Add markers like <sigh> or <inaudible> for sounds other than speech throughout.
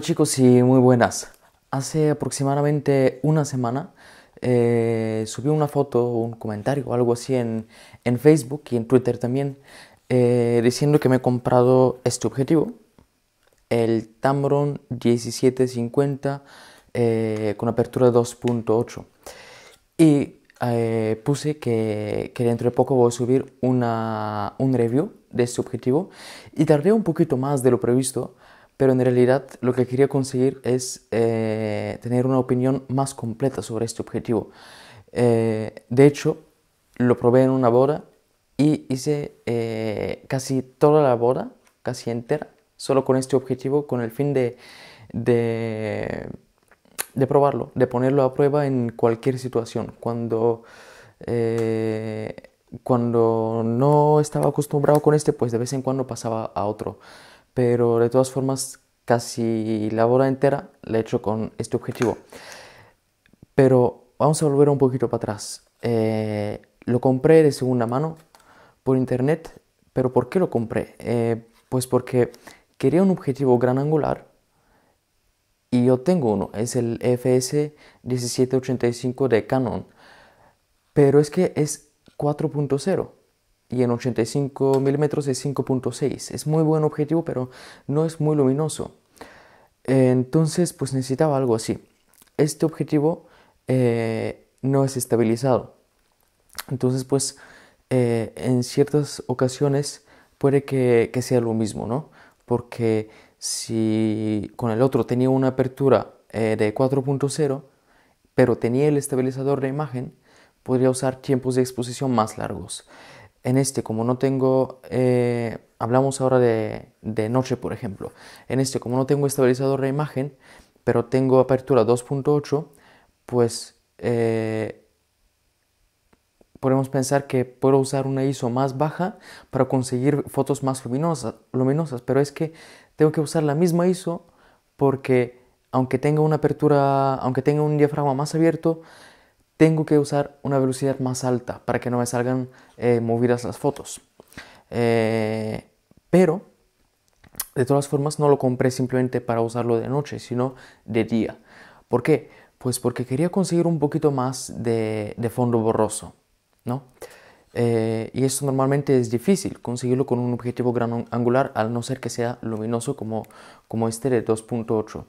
chicos y muy buenas. Hace aproximadamente una semana eh, subí una foto, un comentario o algo así en, Facebook y en Twitter también eh, diciendo que me he comprado este objetivo, el Tamron 1750 eh, con apertura 2.8 y eh, puse que, que, dentro de poco voy a subir una, un review de este objetivo y tardé un poquito más de lo previsto pero en realidad lo que quería conseguir es eh, tener una opinión más completa sobre este objetivo. Eh, de hecho, lo probé en una boda y hice eh, casi toda la boda, casi entera, solo con este objetivo, con el fin de, de, de probarlo, de ponerlo a prueba en cualquier situación. Cuando cuando no estaba acostumbrado con este, pues de vez en cuando pasaba a otro pero de todas formas casi la boda entera la he hecho con este objetivo. Pero vamos a volver un poquito para atrás. Eh, lo compré de segunda mano por internet, pero ¿por qué lo compré? Eh, pues porque quería un objetivo gran angular y yo tengo uno, es el FS 1785 de Canon, pero es que es 4.0 y en 85 milímetros es 5.6. Es muy buen objetivo, pero no es muy luminoso. Entonces, pues necesitaba algo así. Este objetivo eh, no es estabilizado. Entonces, pues eh, en ciertas ocasiones puede que, sea lo mismo, ¿no? Porque si con el otro tenía una apertura eh, de 4.0, pero tenía el estabilizador de imagen, podría usar tiempos de exposición más largos en este, como no tengo, eh, hablamos ahora de, de, noche, por ejemplo, en este, como no tengo estabilizador de imagen, pero tengo apertura 2.8, pues eh, podemos pensar que puedo usar una ISO más baja para conseguir fotos más luminosas, luminosas pero es que tengo que usar la misma ISO porque aunque tenga una apertura, aunque tenga un diafragma más abierto, tengo que usar una velocidad más alta para que no me salgan eh, movidas las fotos. Eh, pero, de todas formas, no lo compré simplemente para usarlo de noche, sino de día. ¿Por qué? Pues porque quería conseguir un poquito más de, de fondo borroso, ¿no? Eh, y esto normalmente es difícil conseguirlo con un objetivo gran angular, al no ser que sea luminoso como, como este de 2.8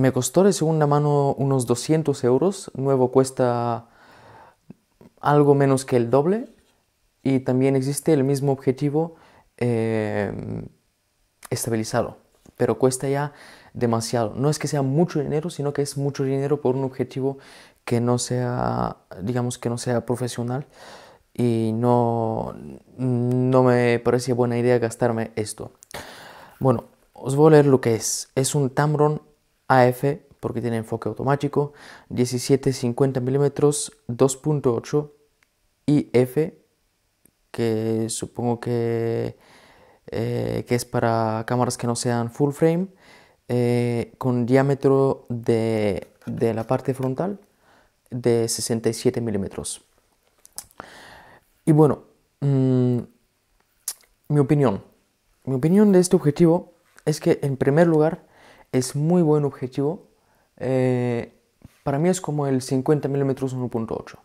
me costó de segunda mano unos 200 euros, nuevo cuesta algo menos que el doble y también existe el mismo objetivo eh, estabilizado, pero cuesta ya demasiado. No es que sea mucho dinero, sino que es mucho dinero por un objetivo que no sea, digamos, que no sea profesional y no, no me parece buena idea gastarme esto. Bueno, os voy a leer lo que es. Es un Tamron AF porque tiene enfoque automático, 17-50 mm 2.8 y F que supongo que, eh, que, es para cámaras que no sean full frame, eh, con diámetro de, de, la parte frontal de 67 milímetros. Y bueno, mm, mi opinión. Mi opinión de este objetivo es que en primer lugar es muy buen objetivo. Eh, para mí es como el 50 mm 1.8.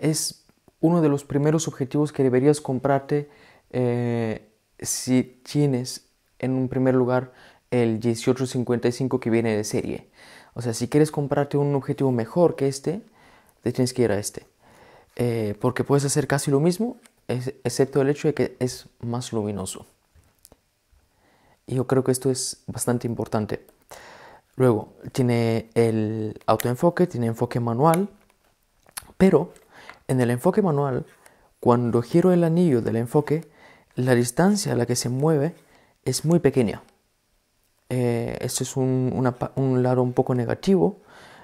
Es uno de los primeros objetivos que deberías comprarte eh, si tienes en un primer lugar el 1855 que viene de serie. O sea, si quieres comprarte un objetivo mejor que este, te tienes que ir a este. Eh, porque puedes hacer casi lo mismo, excepto el hecho de que es más luminoso. Y yo creo que esto es bastante importante. Luego, tiene el autoenfoque, tiene enfoque manual, pero en el enfoque manual, cuando giro el anillo del enfoque, la distancia a la que se mueve es muy pequeña. Eh, es un, lado un poco negativo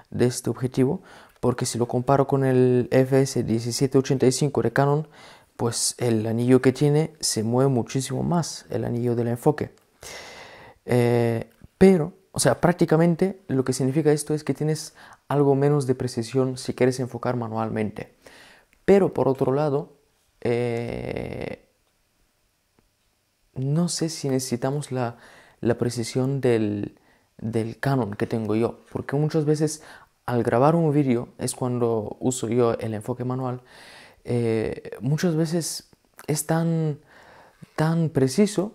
de este objetivo, porque si lo comparo con el FS1785 de Canon, pues el anillo que tiene se mueve muchísimo más, el anillo del enfoque. Eh, pero o sea, prácticamente lo que significa esto es que tienes algo menos de precisión si quieres enfocar manualmente. Pero por otro lado, eh, no sé si necesitamos la, precisión del, Canon que tengo yo, porque muchas veces al grabar un vídeo es cuando uso yo el enfoque manual. Eh, muchas veces es tan, tan preciso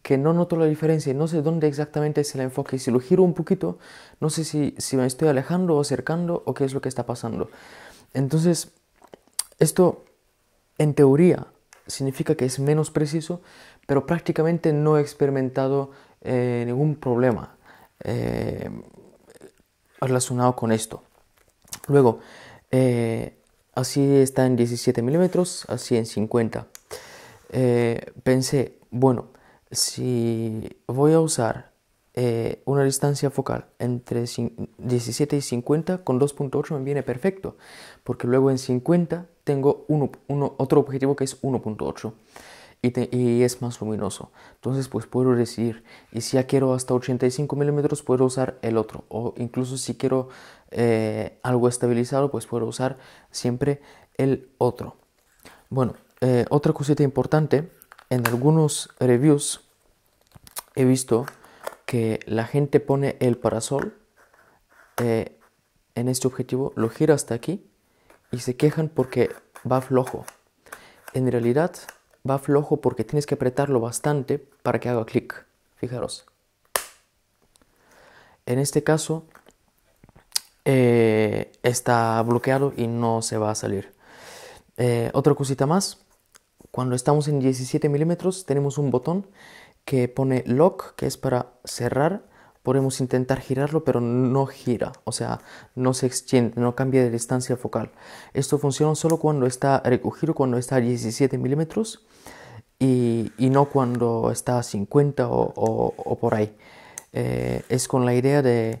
que no noto la diferencia y no sé dónde exactamente es el enfoque. Y Si lo giro un poquito, no sé si, me estoy alejando o acercando o qué es lo que está pasando. Entonces, esto en teoría significa que es menos preciso, pero prácticamente no he experimentado eh, ningún problema eh, relacionado con esto. Luego, eh, así está en 17 milímetros, así en 50. pensé, bueno, si voy a usar eh, una distancia focal entre 17 y 50, con 2.8 me viene perfecto, porque luego en 50 tengo otro objetivo que es 1.8 y, es más luminoso. Entonces pues puedo decidir, y si ya quiero hasta 85 milímetros puedo usar el otro, o incluso si quiero eh, algo estabilizado pues puedo usar siempre el otro. Bueno, eh, otra cosita importante en algunos reviews he visto que la gente pone el parasol eh, en este objetivo, lo gira hasta aquí y se quejan porque va flojo. En realidad va flojo porque tienes que apretarlo bastante para que haga clic. Fijaros. En este caso eh, está bloqueado y no se va a salir. Eh, otra cosita más. Cuando estamos en 17 milímetros tenemos un botón que pone lock, que es para cerrar. Podemos intentar girarlo, pero no gira, o sea, no se extiende, no cambia de distancia focal. Esto funciona solo cuando está recogido, eh, cuando está a 17 milímetros y, no cuando está a 50 o, por ahí. Eh, es con la idea de,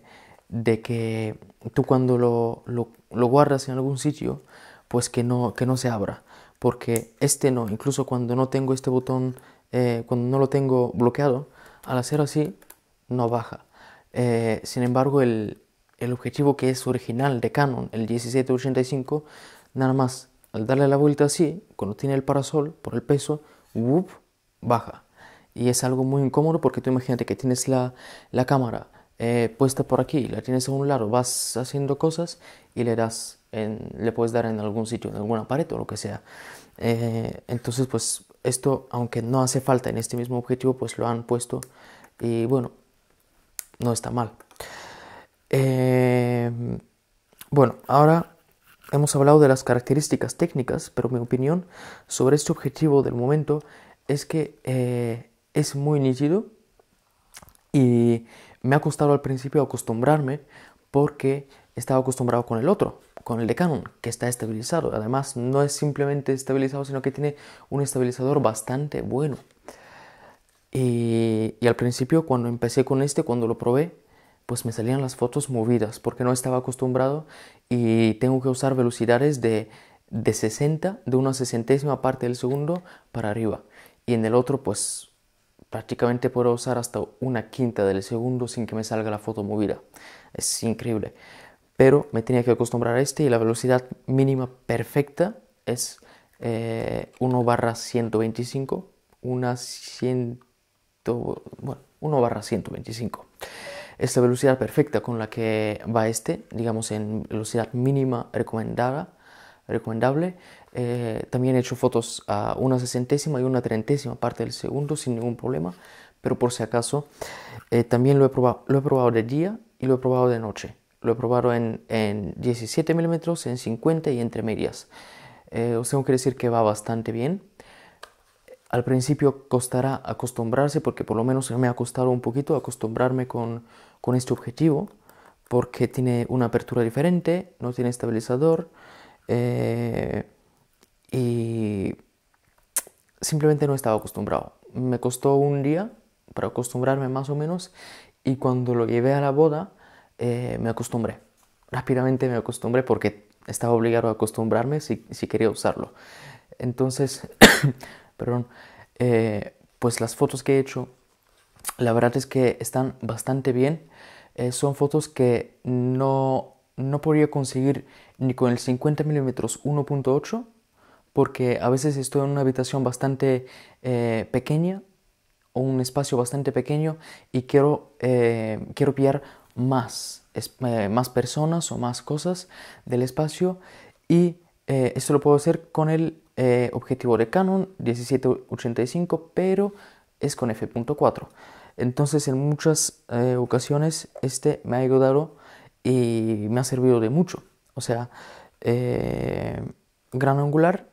que tú cuando lo, lo, guardas en algún sitio, pues que no, que no se abra porque este no, incluso cuando no tengo este botón, eh, cuando no lo tengo bloqueado, al hacer así no baja. Eh, sin embargo, el, objetivo que es original de Canon, el 1785, nada más al darle la vuelta así, cuando tiene el parasol por el peso, baja. Y es algo muy incómodo porque tú imagínate que tienes la cámara eh, puesta por aquí, la tienes a un lado, vas haciendo cosas y le das, le puedes dar en algún sitio, en alguna pared o lo que sea. Eh, entonces, pues esto, aunque no hace falta en este mismo objetivo, pues lo han puesto y bueno, no está mal. Eh, bueno, ahora hemos hablado de las características técnicas, pero mi opinión sobre este objetivo del momento es que es muy nítido y me ha costado al principio acostumbrarme porque estaba acostumbrado con el otro, con el de Canon, que está estabilizado. Además, no es simplemente estabilizado, sino que tiene un estabilizador bastante bueno. Y, al principio, cuando empecé con este, cuando lo probé, pues me salían las fotos movidas, porque no estaba acostumbrado y tengo que usar velocidades de, de 60, de una sesentésima parte del segundo para arriba. Y en el otro, pues Prácticamente puedo usar hasta una quinta del segundo sin que me salga la foto movida. Es increíble. Pero me tenía que acostumbrar a este y la velocidad mínima perfecta es 1 eh, barra 125. Una 1 barra 125. Es la velocidad perfecta con la que va este, digamos en velocidad mínima recomendada recomendable. Eh, también he hecho fotos a una sesentésima y una treintésima parte del segundo sin ningún problema, pero por si acaso eh, también lo he, probado, lo he probado de día y lo he probado de noche. Lo he probado en, 17 milímetros, en 50 y entre medias. Eh, os tengo que decir que va bastante bien. Al principio costará acostumbrarse, porque por lo menos me ha costado un poquito acostumbrarme con, con este objetivo, porque tiene una apertura diferente, no tiene estabilizador, eh, y simplemente no estaba acostumbrado. Me costó un día para acostumbrarme más o menos y cuando lo llevé a la boda eh, me acostumbré. Rápidamente me acostumbré porque estaba obligado a acostumbrarme si, quería usarlo. Entonces, <coughs> perdón, eh, pues las fotos que he hecho, la verdad es que están bastante bien. son fotos que no no podría conseguir ni con el 50 mm 1.8 porque a veces estoy en una habitación bastante eh, pequeña o un espacio bastante pequeño y quiero, eh, quiero pillar más, eh, más personas o más cosas del espacio y esto lo puedo hacer con el objetivo de Canon 1785 pero es con f.4 entonces en muchas ocasiones este me ha ayudado y me ha servido de mucho. O sea, eh, gran angular,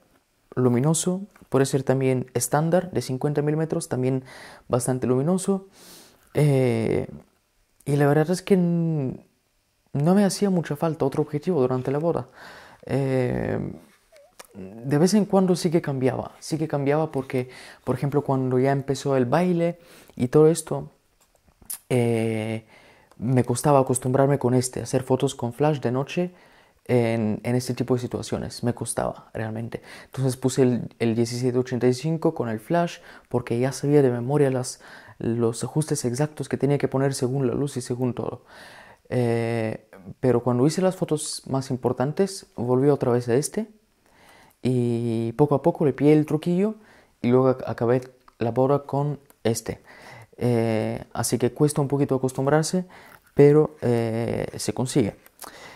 luminoso, puede ser también estándar de 50 milímetros, también bastante luminoso. Eh, y la verdad es que no me hacía mucha falta otro objetivo durante la boda. Eh, de vez en cuando sí que cambiaba, sí que cambiaba porque, por ejemplo, cuando ya empezó el baile y todo esto, eh, me costaba acostumbrarme con este, hacer fotos con flash de noche en, este tipo de situaciones, me costaba realmente. Entonces puse el, el, 1785 con el flash porque ya sabía de memoria las, los ajustes exactos que tenía que poner según la luz y según todo. Eh, pero cuando hice las fotos más importantes, volví otra vez a este y poco a poco le pillé el truquillo y luego acabé la boda con este. Eh, así que cuesta un poquito acostumbrarse, pero eh, se consigue.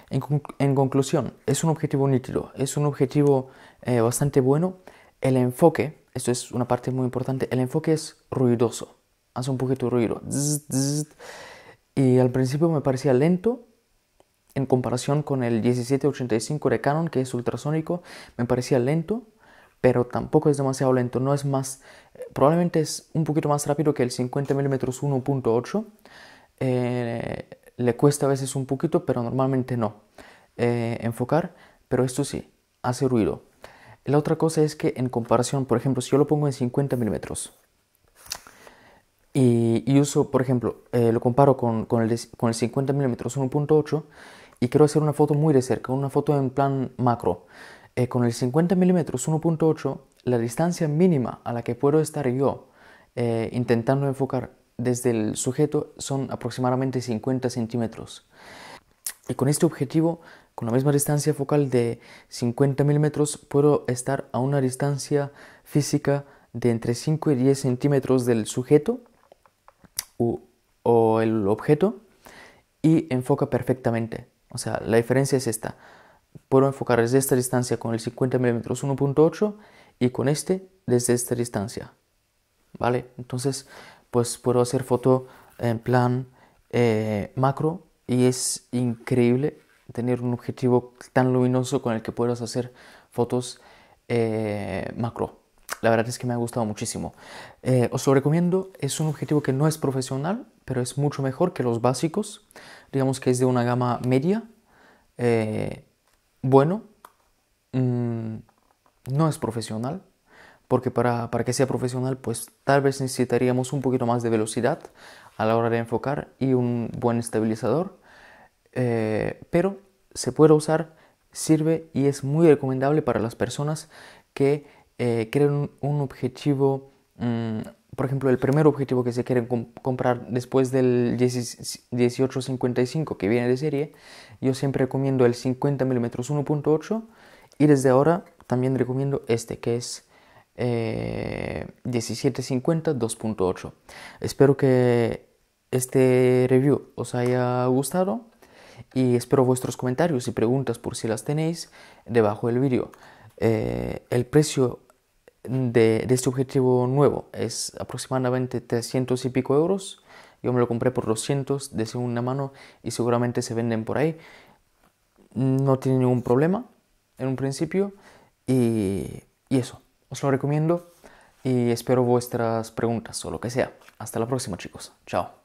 En, conclusión, es un objetivo nítido, es un objetivo eh, bastante bueno. El enfoque, esto es una parte muy importante, el enfoque es ruidoso, hace un poquito ruido. Y al principio me parecía lento, en comparación con el 1785 de Canon, que es ultrasónico, me parecía lento, pero tampoco es demasiado lento, no es más, probablemente es un poquito más rápido que el 50 mm 1.8, le cuesta a veces un poquito, pero normalmente no eh, enfocar, pero esto sí, hace ruido. La otra cosa es que en comparación, por ejemplo, si yo lo pongo en 50 mm y, uso, por ejemplo, eh, lo comparo con, con, el, con el 50 mm 1.8 y quiero hacer una foto muy de cerca, una foto en plan macro. Eh, con el 50 mm 1.8, la distancia mínima a la que puedo estar yo eh, intentando enfocar desde el sujeto son aproximadamente 50 centímetros. Y con este objetivo, con la misma distancia focal de 50 milímetros, puedo estar a una distancia física de entre 5 y 10 centímetros del sujeto o, o el objeto y enfoca perfectamente. O sea, la diferencia es esta puedo enfocar desde esta distancia con el 50 mm 1.8 y con este desde esta distancia. ¿Vale? Entonces, pues puedo hacer foto en plan eh, macro y es increíble tener un objetivo tan luminoso con el que puedas hacer fotos eh, macro. La verdad es que me ha gustado muchísimo. Eh, os lo recomiendo, es un objetivo que no es profesional, pero es mucho mejor que los básicos. Digamos que es de una gama media. Eh, bueno, mm, no es profesional, porque para, que sea profesional, pues tal vez necesitaríamos un poquito más de velocidad a la hora de enfocar y un buen estabilizador, eh, pero se puede usar, sirve y es muy recomendable para las personas que eh, creen un, objetivo mm, por ejemplo, el primer objetivo que se quieren comprar después del 1855 que viene de serie, yo siempre recomiendo el 50 mm 1.8 y desde ahora también recomiendo este que es 1750 eh, 2.8. Espero que este review os haya gustado y espero vuestros comentarios y preguntas por si las tenéis debajo del vídeo. Eh, el precio de, este objetivo nuevo. Es aproximadamente 300 y pico euros. Yo me lo compré por 200 de segunda mano y seguramente se venden por ahí. No tiene ningún problema en un principio. Y, y eso, os lo recomiendo y espero vuestras preguntas o lo que sea. Hasta la próxima chicos. Chao.